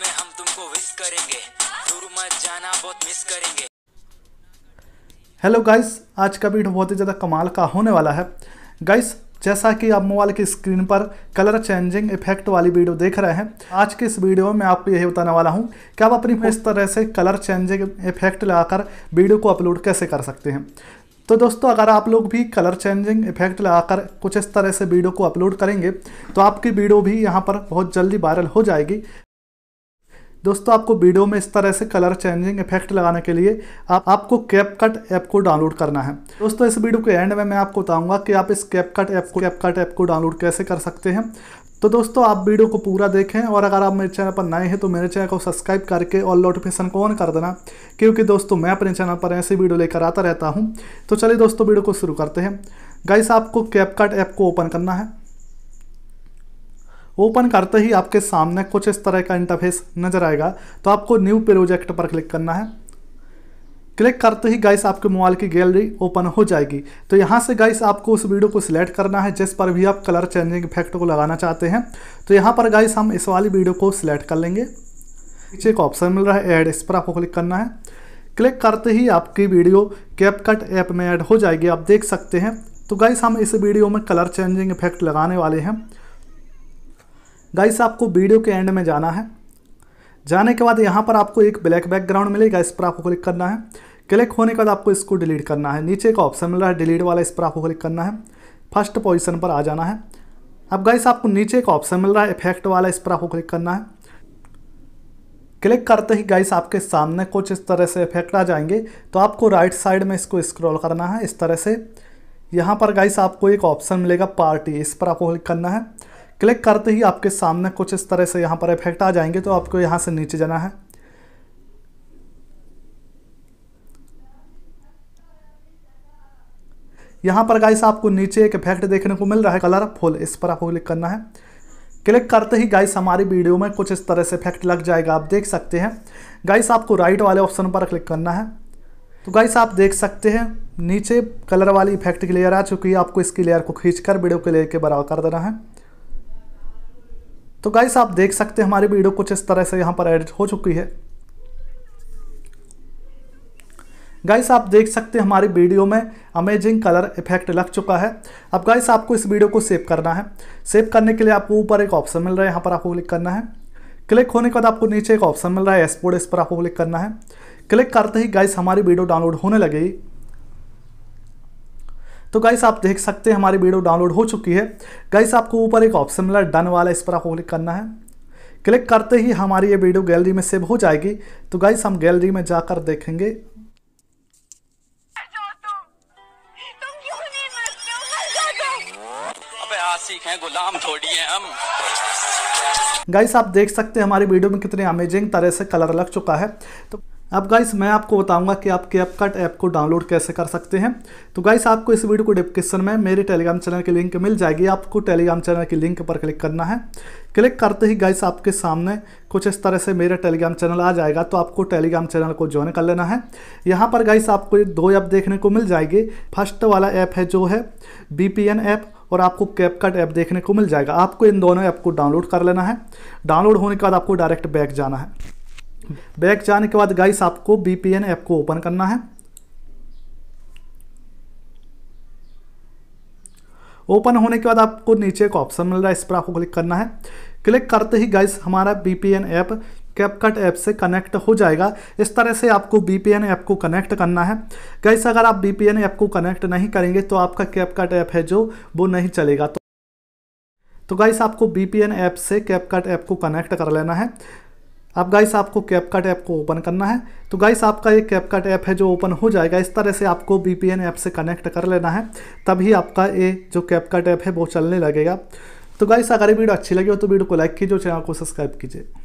में हम तुमको विश करेंगे दूर मत जाना बहुत मिस करेंगे हेलो गाइस आज का वीडियो बहुत ही ज़्यादा कमाल का होने वाला है गाइस जैसा कि आप मोबाइल की स्क्रीन पर कलर चेंजिंग इफेक्ट वाली वीडियो देख रहे हैं आज के इस वीडियो में आपको यही बताने वाला हूं कि आप अपनी इस तरह से कलर चेंजिंग इफेक्ट लगाकर वीडियो को अपलोड कैसे कर सकते हैं तो दोस्तों अगर आप लोग भी कलर चेंजिंग इफेक्ट लगाकर कुछ इस तरह से वीडियो को अपलोड करेंगे तो आपकी वीडियो भी यहाँ पर बहुत जल्दी वायरल हो जाएगी दोस्तों आपको वीडियो में इस तरह से कलर चेंजिंग इफेक्ट लगाने के लिए आप आपको कैप कट ऐप को डाउनलोड करना है दोस्तों इस वीडियो के एंड में मैं आपको बताऊंगा कि आप इस कैप कट ऐप को कैप कट ऐप को डाउनलोड कैसे कर सकते हैं तो दोस्तों आप वीडियो को पूरा देखें और अगर आप मेरे चैनल पर नए हैं तो मेरे चैनल को सब्सक्राइब करके और नोटिफिकेशन को ऑन कर देना क्योंकि दोस्तों मैं अपने चैनल पर ऐसी वीडियो लेकर आता रहता हूँ तो चलिए दोस्तों वीडियो को शुरू करते हैं गाइस आपको कट ऐप को ओपन करना है ओपन करते ही आपके सामने कुछ इस तरह का इंटरफेस नज़र आएगा तो आपको न्यू प्रोजेक्ट पर क्लिक करना है क्लिक करते ही गाइस आपके मोबाइल की गैलरी ओपन हो जाएगी तो यहाँ से गाइस आपको उस वीडियो को सिलेक्ट करना है जिस पर भी आप कलर चेंजिंग इफेक्ट को लगाना चाहते हैं तो यहाँ पर गाइस हम इस वाली वीडियो को सिलेक्ट कर लेंगे नीचे एक ऑप्शन मिल रहा है ऐड इस पर आपको क्लिक करना है क्लिक करते ही आपकी वीडियो कैपकट ऐप में ऐड हो जाएगी आप देख सकते हैं तो गाइस हम इस वीडियो में कलर चेंजिंग इफेक्ट लगाने वाले हैं गाइस आपको वीडियो के एंड में जाना है जाने के बाद यहाँ पर आपको एक ब्लैक बैकग्राउंड मिलेगा इस पर आपको क्लिक करना है क्लिक होने के बाद आपको इसको डिलीट करना है नीचे एक ऑप्शन मिल रहा है डिलीट वाला इस पर आपको क्लिक करना है फर्स्ट पोजिशन पर आ जाना है अब गाइस आपको नीचे एक ऑप्शन मिल रहा है इफेक्ट वाला इस पर आपको क्लिक करना है क्लिक करते ही गाइस आपके सामने कुछ इस तरह से इफेक्ट आ जाएंगे तो आपको राइट साइड में इसको स्क्रॉल करना है इस तरह से यहाँ पर गाइस आपको एक ऑप्शन मिलेगा पार्टी इस पर आपको क्लिक करना है क्लिक करते ही आपके सामने कुछ इस तरह से यहाँ पर इफेक्ट आ जाएंगे तो आपको यहाँ से नीचे जाना है यहाँ पर गाइस आपको नीचे एक इफेक्ट देखने को मिल रहा है कलर फुल इस पर आपको क्लिक करना है क्लिक करते ही गाइस हमारी वीडियो में कुछ इस तरह से इफेक्ट लग जाएगा आप देख सकते हैं गाइस आपको राइट वाले ऑप्शन पर क्लिक करना है तो गाइस आप देख सकते हैं नीचे कलर वाली इफेक्ट की लेयर आ चुकी है आपको इसकी लेयर को खींचकर वीडियो के लेयर के बराबर कर देना है तो गाइस आप देख सकते हैं हमारी वीडियो कुछ इस तरह से यहाँ पर एडिट हो चुकी है गाइस आप देख सकते हैं हमारी वीडियो में अमेजिंग कलर इफेक्ट लग चुका है अब गाइस आपको इस वीडियो को सेव करना है सेव करने के लिए आपको ऊपर एक ऑप्शन मिल रहा है यहाँ पर आपको क्लिक करना है क्लिक होने के बाद आपको नीचे एक ऑप्शन मिल रहा है एसपोर्ड इस पर आपको क्लिक करना है क्लिक करते ही गाइस हमारी वीडियो डाउनलोड होने लगेगी तो गाइस आप देख सकते हैं हमारी वीडियो डाउनलोड हो चुकी है गाइस आपको ऊपर एक ऑप्शन मिला डन वाला इस पर आपको क्लिक करना है क्लिक करते ही हमारी ये वीडियो गैलरी में सेव हो जाएगी तो गाइस हम गैलरी में जाकर देखेंगे गाइस आप देख सकते हैं हमारी वीडियो में कितने अमेजिंग तरह से कलर लग चुका है तो अब गाइस मैं आपको बताऊंगा कि आप कैप कट ऐप को डाउनलोड कैसे कर सकते हैं तो गाइस आपको इस वीडियो को डिस्क्रिप्शन में मेरे टेलीग्राम चैनल की लिंक मिल जाएगी आपको टेलीग्राम चैनल की लिंक पर क्लिक करना है क्लिक करते ही गाइस आपके सामने कुछ इस तरह से मेरा टेलीग्राम चैनल आ जाएगा तो आपको टेलीग्राम चैनल को ज्वाइन कर लेना है यहाँ पर गाइस आपको दो ऐप देखने को मिल जाएगी फर्स्ट वाला ऐप है जो है बी ऐप और आपको कैपकट कट ऐप देखने को मिल जाएगा आपको इन दोनों ऐप को डाउनलोड कर लेना है डाउनलोड होने के बाद आपको डायरेक्ट बैक जाना है बैक जाने के बाद गाइस आपको बीपीएन ऐप को ओपन करना है ओपन होने के बाद आपको नीचे एक ऑप्शन मिल रहा है इस पर आपको क्लिक करना है क्लिक करते ही गाइस हमारा बीपीएन ऐप कैपकट ऐप से कनेक्ट हो जाएगा इस तरह से आपको बीपीएन ऐप को कनेक्ट करना है गाइस अगर आप बीपीएन ऐप को कनेक्ट नहीं करेंगे तो आपका कैपकट ऐप है जो वो नहीं चलेगा तो तो गाइस आपको बीपीएन ऐप से कैपकट ऐप को कनेक्ट कर लेना है अब गाइस आपको कैपकाट ऐप को ओपन करना है तो गाइस आपका ये कैपकाट ऐप है जो ओपन हो जाएगा इस तरह से आपको बी पी ऐप से कनेक्ट कर लेना है तभी आपका ये जो कैपकाट ऐप है वो चलने लगेगा तो गाइस अगर ये वीडियो अच्छी लगी हो तो वीडियो को लाइक कीजिए और चैनल को सब्सक्राइब कीजिए